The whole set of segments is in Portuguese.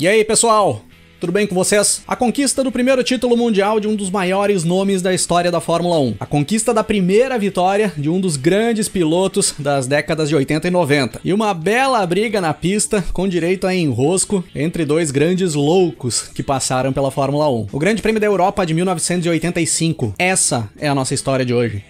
E aí, pessoal? Tudo bem com vocês? A conquista do primeiro título mundial de um dos maiores nomes da história da Fórmula 1. A conquista da primeira vitória de um dos grandes pilotos das décadas de 80 e 90. E uma bela briga na pista, com direito a enrosco, entre dois grandes loucos que passaram pela Fórmula 1. O Grande Prêmio da Europa de 1985. Essa é a nossa história de hoje.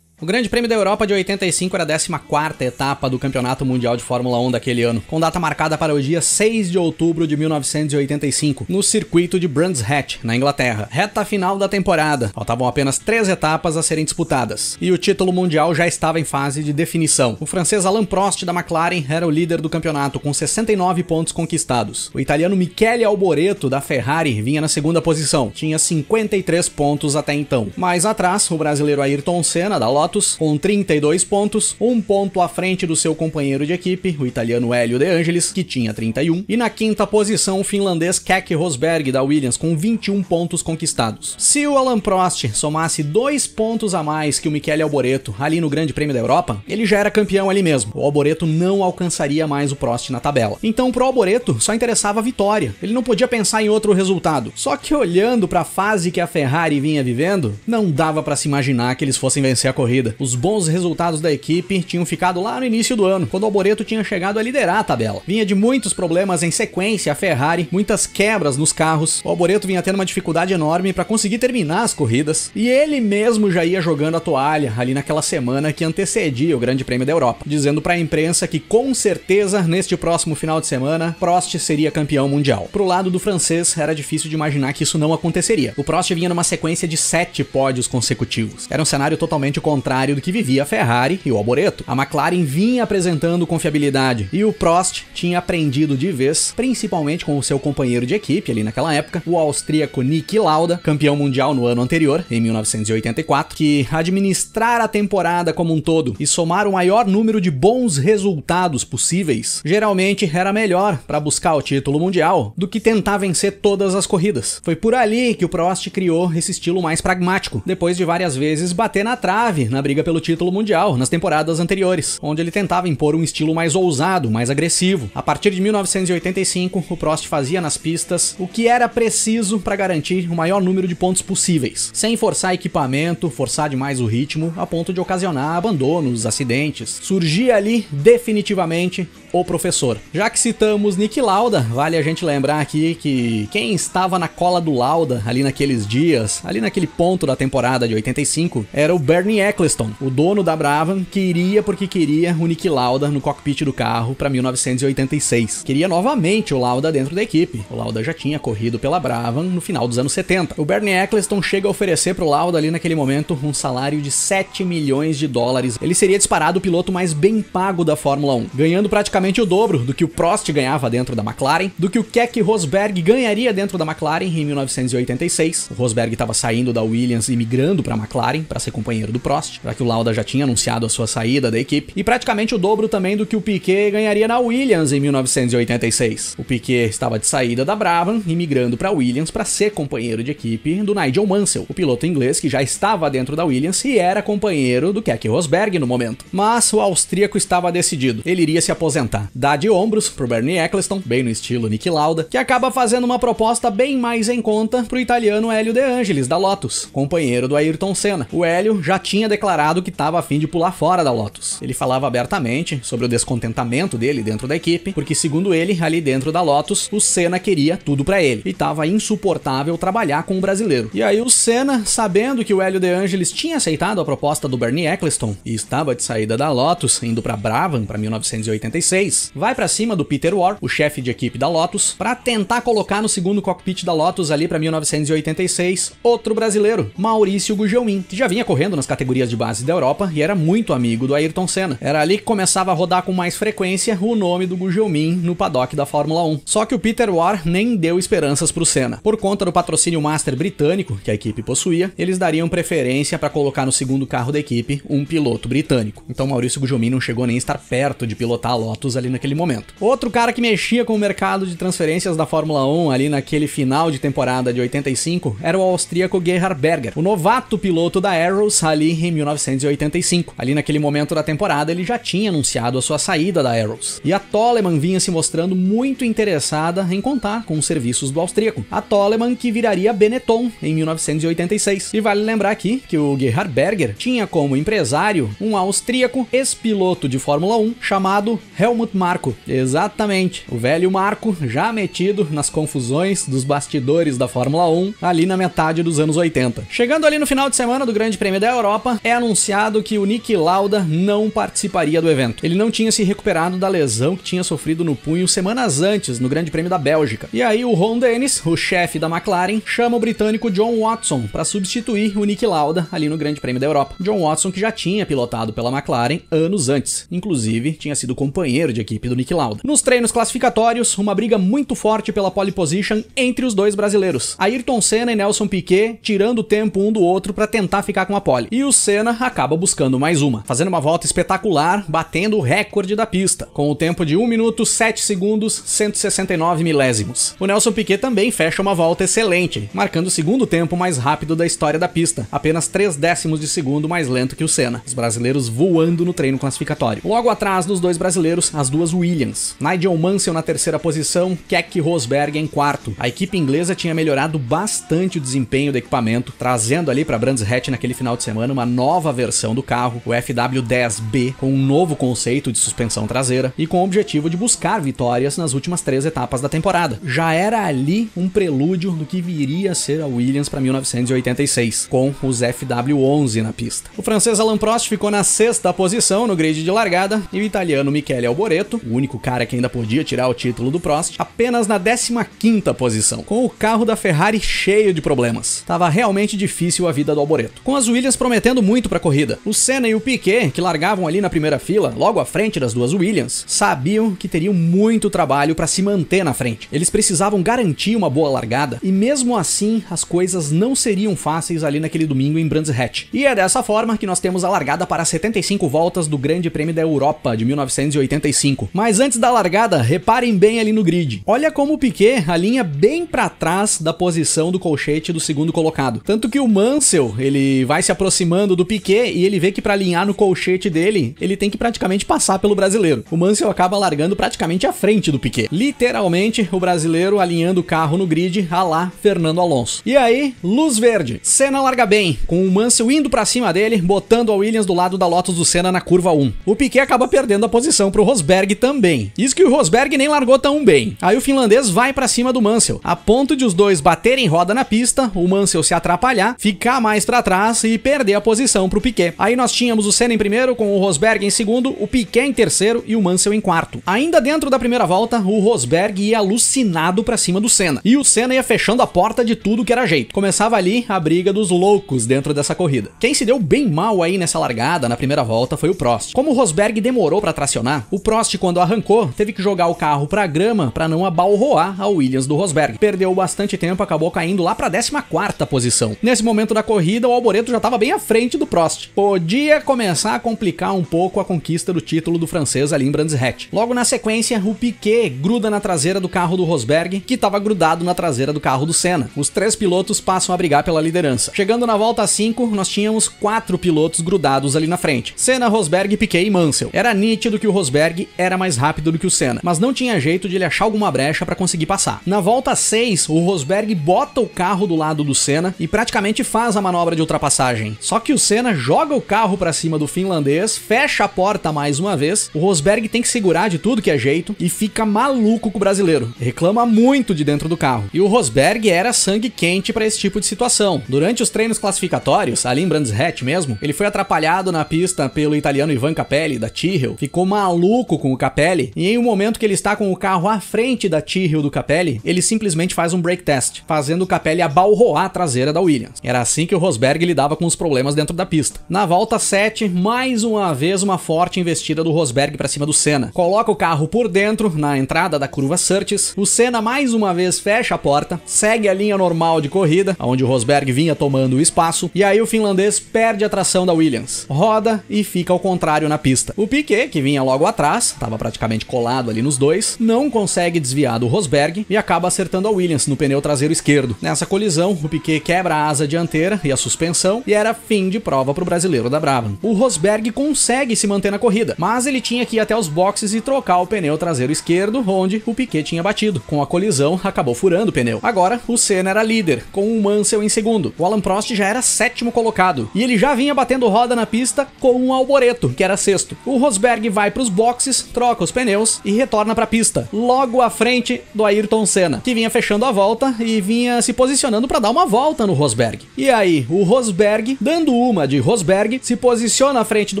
O Grande Prêmio da Europa de 85 era a 14 etapa do Campeonato Mundial de Fórmula 1 daquele ano, com data marcada para o dia 6 de outubro de 1985, no circuito de Brands Hatch, na Inglaterra. Reta final da temporada, faltavam apenas três etapas a serem disputadas, e o título mundial já estava em fase de definição. O francês Alain Prost da McLaren era o líder do campeonato, com 69 pontos conquistados. O italiano Michele Alboreto da Ferrari vinha na segunda posição, tinha 53 pontos até então. Mais atrás, o brasileiro Ayrton Senna da Lotus Lotus, com 32 pontos, um ponto à frente do seu companheiro de equipe, o italiano Hélio De Angelis, que tinha 31, e na quinta posição o finlandês Keke Rosberg da Williams, com 21 pontos conquistados. Se o Alan Prost somasse dois pontos a mais que o Michele Alboreto ali no Grande Prêmio da Europa, ele já era campeão ali mesmo. O Alboreto não alcançaria mais o Prost na tabela. Então pro Alboreto só interessava a vitória, ele não podia pensar em outro resultado. Só que olhando para a fase que a Ferrari vinha vivendo, não dava para se imaginar que eles fossem vencer a corrida corrida. Os bons resultados da equipe tinham ficado lá no início do ano, quando o Alboreto tinha chegado a liderar a tabela. Vinha de muitos problemas em sequência a Ferrari, muitas quebras nos carros, o Alboreto vinha tendo uma dificuldade enorme para conseguir terminar as corridas, e ele mesmo já ia jogando a toalha ali naquela semana que antecedia o Grande Prêmio da Europa, dizendo para a imprensa que com certeza neste próximo final de semana Prost seria campeão mundial. Pro lado do francês era difícil de imaginar que isso não aconteceria. O Prost vinha numa sequência de sete pódios consecutivos. Era um cenário totalmente contrário contrário do que vivia a Ferrari e o Alboreto. A McLaren vinha apresentando confiabilidade e o Prost tinha aprendido de vez, principalmente com o seu companheiro de equipe ali naquela época, o austríaco Niki Lauda, campeão mundial no ano anterior, em 1984, que administrar a temporada como um todo e somar o maior número de bons resultados possíveis, geralmente era melhor para buscar o título mundial do que tentar vencer todas as corridas. Foi por ali que o Prost criou esse estilo mais pragmático, depois de várias vezes bater na trave na briga pelo título mundial nas temporadas anteriores, onde ele tentava impor um estilo mais ousado, mais agressivo. A partir de 1985, o Prost fazia nas pistas o que era preciso para garantir o maior número de pontos possíveis, sem forçar equipamento, forçar demais o ritmo a ponto de ocasionar abandonos, acidentes. Surgia ali definitivamente o professor. Já que citamos Nick Lauda, vale a gente lembrar aqui que quem estava na cola do Lauda ali naqueles dias, ali naquele ponto da temporada de 85, era o Bernie Eccleston o dono da Brabham, queria porque queria o Nick Lauda no cockpit do carro para 1986. Queria novamente o Lauda dentro da equipe. O Lauda já tinha corrido pela Brabham no final dos anos 70. O Bernie Eccleston chega a oferecer pro Lauda ali naquele momento um salário de 7 milhões de dólares. Ele seria disparado o piloto mais bem pago da Fórmula 1, ganhando praticamente o dobro do que o Prost ganhava dentro da McLaren, do que o Keck Rosberg ganharia dentro da McLaren em 1986. O Rosberg estava saindo da Williams e migrando para a McLaren para ser companheiro do Prost já que o Lauda já tinha anunciado a sua saída da equipe, e praticamente o dobro também do que o Piquet ganharia na Williams em 1986. O Piquet estava de saída da Brabham e migrando para Williams para ser companheiro de equipe do Nigel Mansell, o piloto inglês que já estava dentro da Williams e era companheiro do Keke Rosberg no momento. Mas o austríaco estava decidido, ele iria se aposentar. Dá de ombros pro Bernie Eccleston, bem no estilo Nick Lauda, que acaba fazendo uma proposta bem mais em conta pro italiano Hélio De Angelis, da Lotus, companheiro do Ayrton Senna. O Hélio já tinha declarado declarado que estava a fim de pular fora da Lotus. Ele falava abertamente sobre o descontentamento dele dentro da equipe, porque segundo ele, ali dentro da Lotus, o Senna queria tudo para ele e estava insuportável trabalhar com o brasileiro. E aí o Senna, sabendo que o Hélio De Angelis tinha aceitado a proposta do Bernie Eccleston e estava de saída da Lotus, indo para Brabham para 1986, vai para cima do Peter Ward, o chefe de equipe da Lotus, para tentar colocar no segundo cockpit da Lotus ali para 1986 outro brasileiro, Maurício Gugelmin, que já vinha correndo nas categorias de de base da Europa e era muito amigo do Ayrton Senna. Era ali que começava a rodar com mais frequência o nome do Gugelmin no paddock da Fórmula 1. Só que o Peter War nem deu esperanças pro Senna. Por conta do patrocínio Master britânico que a equipe possuía, eles dariam preferência para colocar no segundo carro da equipe um piloto britânico. Então Maurício Gugelmin não chegou nem a estar perto de pilotar a Lotus ali naquele momento. Outro cara que mexia com o mercado de transferências da Fórmula 1 ali naquele final de temporada de 85 era o austríaco Gerhard Berger, o novato piloto da Arrows ali em 1985. Ali naquele momento da temporada, ele já tinha anunciado a sua saída da Arrows. E a Toleman vinha se mostrando muito interessada em contar com os serviços do austríaco. A Toleman que viraria Benetton em 1986. E vale lembrar aqui que o Gerhard Berger tinha como empresário um austríaco ex-piloto de Fórmula 1 chamado Helmut Marko. Exatamente, o velho Marco já metido nas confusões dos bastidores da Fórmula 1 ali na metade dos anos 80. Chegando ali no final de semana do Grande Prêmio da Europa, anunciado que o Nick Lauda não participaria do evento. Ele não tinha se recuperado da lesão que tinha sofrido no punho semanas antes, no Grande Prêmio da Bélgica. E aí o Ron Dennis, o chefe da McLaren, chama o britânico John Watson para substituir o Nick Lauda ali no Grande Prêmio da Europa. John Watson que já tinha pilotado pela McLaren anos antes, inclusive tinha sido companheiro de equipe do Nick Lauda. Nos treinos classificatórios, uma briga muito forte pela pole position entre os dois brasileiros. Ayrton Senna e Nelson Piquet tirando o tempo um do outro para tentar ficar com a pole. E o Senna Senna acaba buscando mais uma, fazendo uma volta espetacular, batendo o recorde da pista, com o tempo de 1 minuto 7 segundos 169 milésimos. O Nelson Piquet também fecha uma volta excelente, marcando o segundo tempo mais rápido da história da pista, apenas 3 décimos de segundo mais lento que o Senna. Os brasileiros voando no treino classificatório. Logo atrás dos dois brasileiros, as duas Williams. Nigel Mansell na terceira posição, Keck Rosberg em quarto. A equipe inglesa tinha melhorado bastante o desempenho do equipamento, trazendo ali para Brands Hatch naquele final de semana uma nova nova versão do carro, o FW10B, com um novo conceito de suspensão traseira e com o objetivo de buscar vitórias nas últimas três etapas da temporada. Já era ali um prelúdio do que viria a ser a Williams para 1986, com os FW11 na pista. O francês Alain Prost ficou na sexta posição no grid de largada e o italiano Michele Alboreto, o único cara que ainda podia tirar o título do Prost, apenas na 15ª posição, com o carro da Ferrari cheio de problemas. Tava realmente difícil a vida do Alboreto. Com as Williams prometendo muito muito para a corrida. O Senna e o Piquet, que largavam ali na primeira fila, logo à frente das duas Williams, sabiam que teriam muito trabalho para se manter na frente. Eles precisavam garantir uma boa largada e mesmo assim as coisas não seriam fáceis ali naquele domingo em Brands Hatch. E é dessa forma que nós temos a largada para 75 voltas do Grande Prêmio da Europa de 1985. Mas antes da largada, reparem bem ali no grid. Olha como o Piquet alinha bem para trás da posição do colchete do segundo colocado. Tanto que o Mansell, ele vai se aproximando do Piquet e ele vê que para alinhar no colchete dele, ele tem que praticamente passar pelo brasileiro. O Mansell acaba largando praticamente à frente do Piquet. Literalmente, o brasileiro alinhando o carro no grid a lá Fernando Alonso. E aí, luz verde. Senna larga bem, com o Mansell indo para cima dele, botando a Williams do lado da Lotus do Senna na curva 1. O Piquet acaba perdendo a posição pro Rosberg também. Isso que o Rosberg nem largou tão bem. Aí o finlandês vai para cima do Mansell, a ponto de os dois baterem roda na pista, o Mansell se atrapalhar, ficar mais para trás e perder a posição para o Piquet. Aí nós tínhamos o Senna em primeiro, com o Rosberg em segundo, o Piquet em terceiro e o Mansell em quarto. Ainda dentro da primeira volta, o Rosberg ia alucinado para cima do Senna. E o Senna ia fechando a porta de tudo que era jeito. Começava ali a briga dos loucos dentro dessa corrida. Quem se deu bem mal aí nessa largada, na primeira volta, foi o Prost. Como o Rosberg demorou para tracionar, o Prost, quando arrancou, teve que jogar o carro para a grama para não abalroar a Williams do Rosberg. Perdeu bastante tempo, acabou caindo lá para 14 posição. Nesse momento da corrida, o Alboreto já estava bem à frente do do Prost. Podia começar a complicar um pouco a conquista do título do francês ali em Brands Hatch. Logo na sequência, o Piquet gruda na traseira do carro do Rosberg, que estava grudado na traseira do carro do Senna. Os três pilotos passam a brigar pela liderança. Chegando na volta 5, nós tínhamos quatro pilotos grudados ali na frente. Senna, Rosberg, Piquet e Mansell. Era nítido que o Rosberg era mais rápido do que o Senna, mas não tinha jeito de ele achar alguma brecha para conseguir passar. Na volta 6, o Rosberg bota o carro do lado do Senna e praticamente faz a manobra de ultrapassagem. Só que o Senna Senna joga o carro para cima do finlandês, fecha a porta mais uma vez. O Rosberg tem que segurar de tudo que é jeito e fica maluco com o brasileiro. Reclama muito de dentro do carro. E o Rosberg era sangue quente para esse tipo de situação. Durante os treinos classificatórios, ali em Brands Hatch mesmo, ele foi atrapalhado na pista pelo italiano Ivan Capelli da Tyrrell, ficou maluco com o Capelli e em um momento que ele está com o carro à frente da Tyrrell do Capelli, ele simplesmente faz um break test, fazendo o Capelli abalroar a traseira da Williams. Era assim que o Rosberg lidava com os problemas dentro da na pista. Na volta 7, mais uma vez uma forte investida do Rosberg para cima do Senna. Coloca o carro por dentro, na entrada da curva Surtis. O Senna mais uma vez fecha a porta, segue a linha normal de corrida, onde o Rosberg vinha tomando o espaço, e aí o finlandês perde a tração da Williams. Roda e fica ao contrário na pista. O Piquet, que vinha logo atrás, estava praticamente colado ali nos dois, não consegue desviar do Rosberg e acaba acertando a Williams no pneu traseiro esquerdo. Nessa colisão, o Piquet quebra a asa dianteira e a suspensão, e era fim de prova prova para o brasileiro da Brabham. O Rosberg consegue se manter na corrida, mas ele tinha que ir até os boxes e trocar o pneu traseiro esquerdo, onde o Piquet tinha batido. Com a colisão, acabou furando o pneu. Agora, o Senna era líder, com o Mansell em segundo. O Alan Prost já era sétimo colocado, e ele já vinha batendo roda na pista com um Alboreto, que era sexto. O Rosberg vai para os boxes, troca os pneus e retorna para a pista, logo à frente do Ayrton Senna, que vinha fechando a volta e vinha se posicionando para dar uma volta no Rosberg. E aí, o Rosberg, dando uma de Rosberg, se posiciona à frente do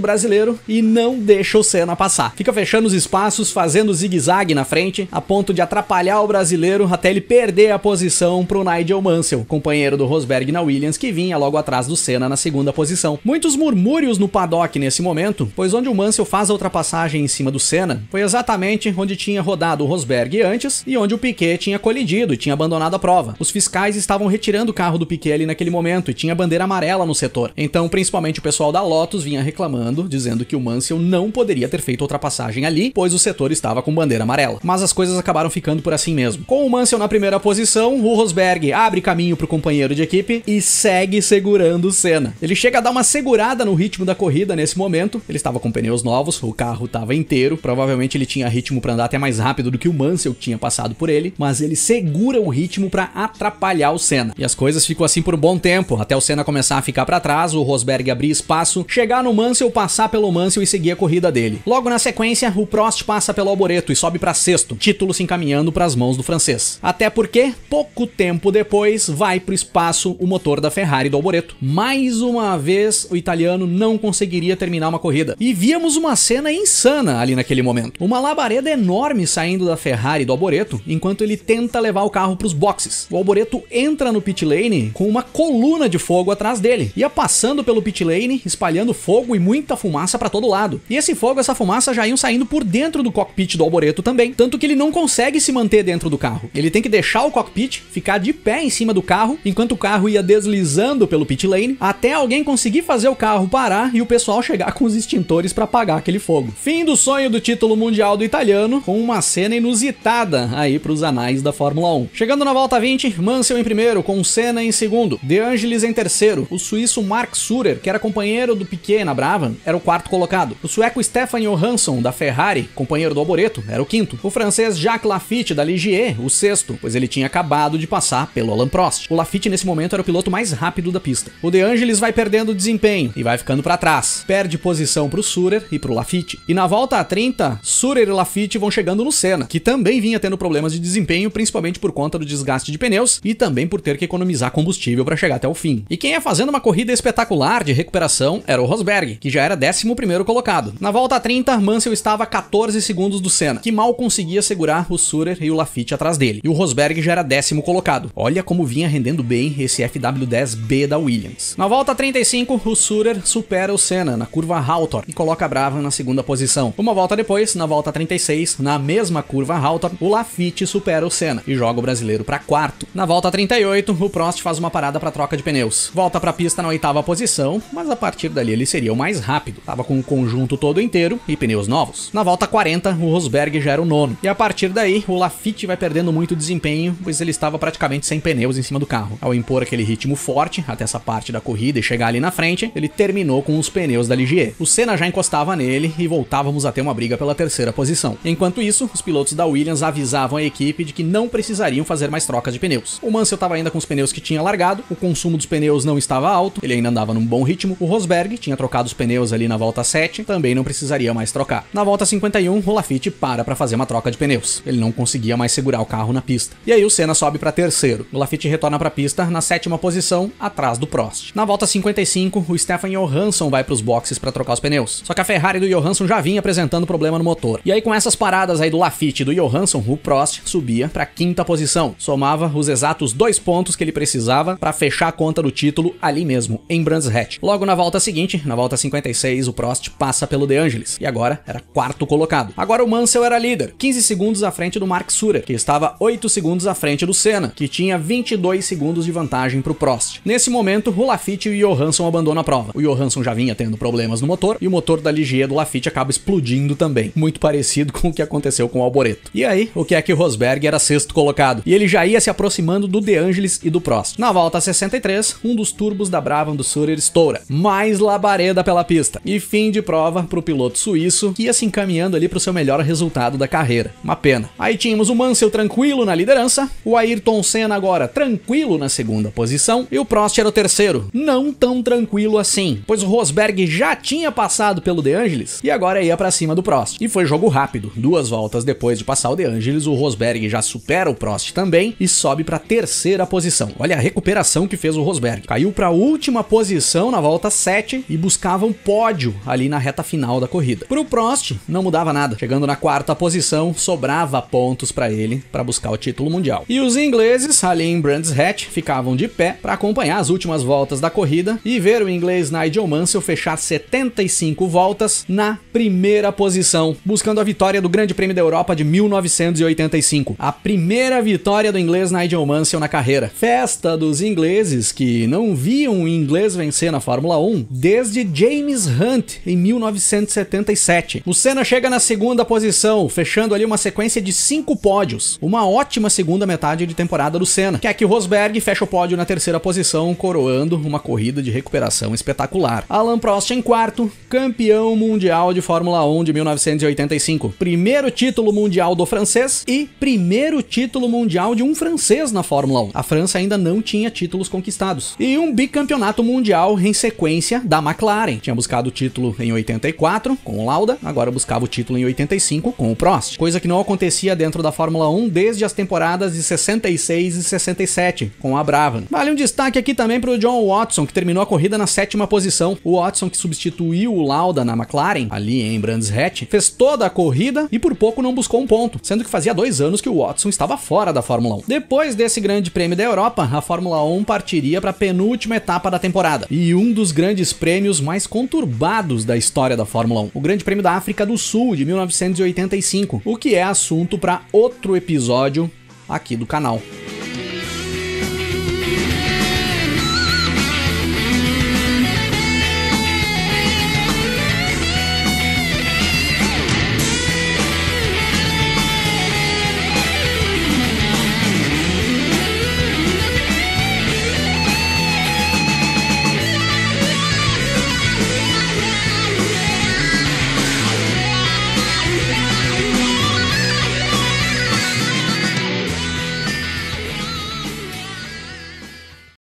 brasileiro e não deixa o Senna passar. Fica fechando os espaços, fazendo zigue-zague na frente, a ponto de atrapalhar o brasileiro até ele perder a posição pro Nigel Mansell, companheiro do Rosberg na Williams, que vinha logo atrás do Senna na segunda posição. Muitos murmúrios no paddock nesse momento, pois onde o Mansell faz a ultrapassagem em cima do Senna foi exatamente onde tinha rodado o Rosberg antes e onde o Piquet tinha colidido e tinha abandonado a prova. Os fiscais estavam retirando o carro do Piquet ali naquele momento e tinha bandeira amarela no setor. Então, principalmente o pessoal da Lotus vinha reclamando, dizendo que o Mansell não poderia ter feito ultrapassagem ali, pois o setor estava com bandeira amarela. Mas as coisas acabaram ficando por assim mesmo. Com o Mansell na primeira posição, o Rosberg abre caminho para o companheiro de equipe e segue segurando o Senna. Ele chega a dar uma segurada no ritmo da corrida nesse momento. Ele estava com pneus novos, o carro estava inteiro, provavelmente ele tinha ritmo para andar até mais rápido do que o Mansell tinha passado por ele, mas ele segura o ritmo para atrapalhar o Senna. E as coisas ficam assim por um bom tempo, até o Senna começar a ficar para trás, o Rosberg abrir espaço, chegar no Mansell, passar pelo Mansell e seguir a corrida dele. Logo na sequência, o Prost passa pelo Alboreto e sobe para sexto, título se encaminhando para as mãos do francês. Até porque, pouco tempo depois, vai para o espaço o motor da Ferrari do Alboreto. Mais uma vez, o italiano não conseguiria terminar uma corrida. E víamos uma cena insana ali naquele momento. Uma labareda enorme saindo da Ferrari do Alboreto, enquanto ele tenta levar o carro para os boxes. O Alboreto entra no pit lane com uma coluna de fogo atrás dele, ia passando pelo pit lane, espalhando fogo e muita fumaça para todo lado. E esse fogo, essa fumaça já iam saindo por dentro do cockpit do Alboreto também, tanto que ele não consegue se manter dentro do carro. Ele tem que deixar o cockpit, ficar de pé em cima do carro, enquanto o carro ia deslizando pelo pit lane, até alguém conseguir fazer o carro parar e o pessoal chegar com os extintores para apagar aquele fogo. Fim do sonho do título mundial do italiano, com uma cena inusitada aí para os anais da Fórmula 1. Chegando na volta 20, Mansell em primeiro, com Senna em segundo, De Angelis em terceiro, o suíço Mark Su que era companheiro do Piquet na Brabham, era o quarto colocado. O sueco Stefan Johansson, da Ferrari, companheiro do Alboreto, era o quinto. O francês Jacques Lafitte, da Ligier, o sexto, pois ele tinha acabado de passar pelo Alain Prost. O Lafitte, nesse momento, era o piloto mais rápido da pista. O De Angelis vai perdendo desempenho e vai ficando para trás. Perde posição pro Surer e pro Lafitte. E na volta a 30, Surer e Lafitte vão chegando no Senna, que também vinha tendo problemas de desempenho, principalmente por conta do desgaste de pneus e também por ter que economizar combustível para chegar até o fim. E quem é fazendo uma corrida espetacular de recuperação era o Rosberg, que já era 11º colocado. Na volta 30, Mansell estava a 14 segundos do Senna, que mal conseguia segurar o Surer e o Lafitte atrás dele. E o Rosberg já era décimo colocado. Olha como vinha rendendo bem esse FW10B da Williams. Na volta 35, o Surer supera o Senna na curva Hawthorne e coloca Brava na segunda posição. Uma volta depois, na volta 36, na mesma curva Hawthorne, o Lafitte supera o Senna e joga o brasileiro para quarto. Na volta 38, o Prost faz uma parada para troca de pneus. Volta para a pista na oitava posição mas a partir dali ele seria o mais rápido. Tava com o conjunto todo inteiro e pneus novos. Na volta 40, o Rosberg já era o nono. E a partir daí, o Lafitte vai perdendo muito desempenho, pois ele estava praticamente sem pneus em cima do carro. Ao impor aquele ritmo forte até essa parte da corrida e chegar ali na frente, ele terminou com os pneus da Ligier. O Senna já encostava nele e voltávamos a ter uma briga pela terceira posição. Enquanto isso, os pilotos da Williams avisavam a equipe de que não precisariam fazer mais trocas de pneus. O Mansell estava ainda com os pneus que tinha largado, o consumo dos pneus não estava alto, ele ainda andava no bom ritmo, o Rosberg tinha trocado os pneus ali na volta 7, também não precisaria mais trocar. Na volta 51, o Lafitte para para fazer uma troca de pneus. Ele não conseguia mais segurar o carro na pista. E aí o Senna sobe para terceiro. O Lafitte retorna para a pista na sétima posição, atrás do Prost. Na volta 55, o Stefan Johansson vai para os boxes para trocar os pneus. Só que a Ferrari do Johansson já vinha apresentando problema no motor. E aí com essas paradas aí do Lafitte e do Johansson, o Prost subia para quinta posição. Somava os exatos dois pontos que ele precisava para fechar a conta do título ali mesmo, em Brands hatch. Logo na volta seguinte, na volta 56, o Prost passa pelo De Angelis, e agora era quarto colocado. Agora o Mansell era líder, 15 segundos à frente do Mark Surer, que estava 8 segundos à frente do Senna, que tinha 22 segundos de vantagem para o Prost. Nesse momento, o Lafitte e o Johansson abandonam a prova. O Johansson já vinha tendo problemas no motor, e o motor da Ligier do Lafitte acaba explodindo também, muito parecido com o que aconteceu com o Alboreto. E aí, o que é que o Rosberg era sexto colocado, e ele já ia se aproximando do De Angelis e do Prost. Na volta 63, um dos turbos da Brabham do Surer estoura. Mais labareda pela pista. E fim de prova pro piloto suíço, que ia se encaminhando ali pro seu melhor resultado da carreira. Uma pena. Aí tínhamos o Mansell tranquilo na liderança, o Ayrton Senna agora tranquilo na segunda posição e o Prost era o terceiro. Não tão tranquilo assim, pois o Rosberg já tinha passado pelo De Angelis e agora ia para cima do Prost. E foi jogo rápido. Duas voltas depois de passar o De Angelis, o Rosberg já supera o Prost também e sobe para terceira posição. Olha a recuperação que fez o Rosberg. Caiu para última posição posição na volta 7 e buscavam pódio ali na reta final da corrida. Para o Prost, não mudava nada. Chegando na quarta posição, sobrava pontos para ele para buscar o título mundial. E os ingleses, ali em Brands Hatch, ficavam de pé para acompanhar as últimas voltas da corrida e ver o inglês Nigel Mansell fechar 75 voltas na primeira posição, buscando a vitória do Grande Prêmio da Europa de 1985. A primeira vitória do inglês Nigel Mansell na carreira. Festa dos ingleses que não viam o inglês vencer vencer na Fórmula 1 desde James Hunt em 1977. O Senna chega na segunda posição, fechando ali uma sequência de cinco pódios. Uma ótima segunda metade de temporada do Senna. Que é que Rosberg fecha o pódio na terceira posição, coroando uma corrida de recuperação espetacular. Alan Prost em quarto, campeão mundial de Fórmula 1 de 1985. Primeiro título mundial do francês e primeiro título mundial de um francês na Fórmula 1. A França ainda não tinha títulos conquistados. E um bicampeonato mundial mundial em sequência da McLaren. Tinha buscado o título em 84 com o Lauda, agora buscava o título em 85 com o Prost, coisa que não acontecia dentro da Fórmula 1 desde as temporadas de 66 e 67 com a Brabham. Vale um destaque aqui também para o John Watson, que terminou a corrida na sétima posição. O Watson, que substituiu o Lauda na McLaren, ali em Brands Hatch, fez toda a corrida e por pouco não buscou um ponto, sendo que fazia dois anos que o Watson estava fora da Fórmula 1. Depois desse grande prêmio da Europa, a Fórmula 1 partiria para a penúltima etapa da temporada e um dos grandes prêmios mais conturbados da história da Fórmula 1, o Grande Prêmio da África do Sul de 1985, o que é assunto para outro episódio aqui do canal.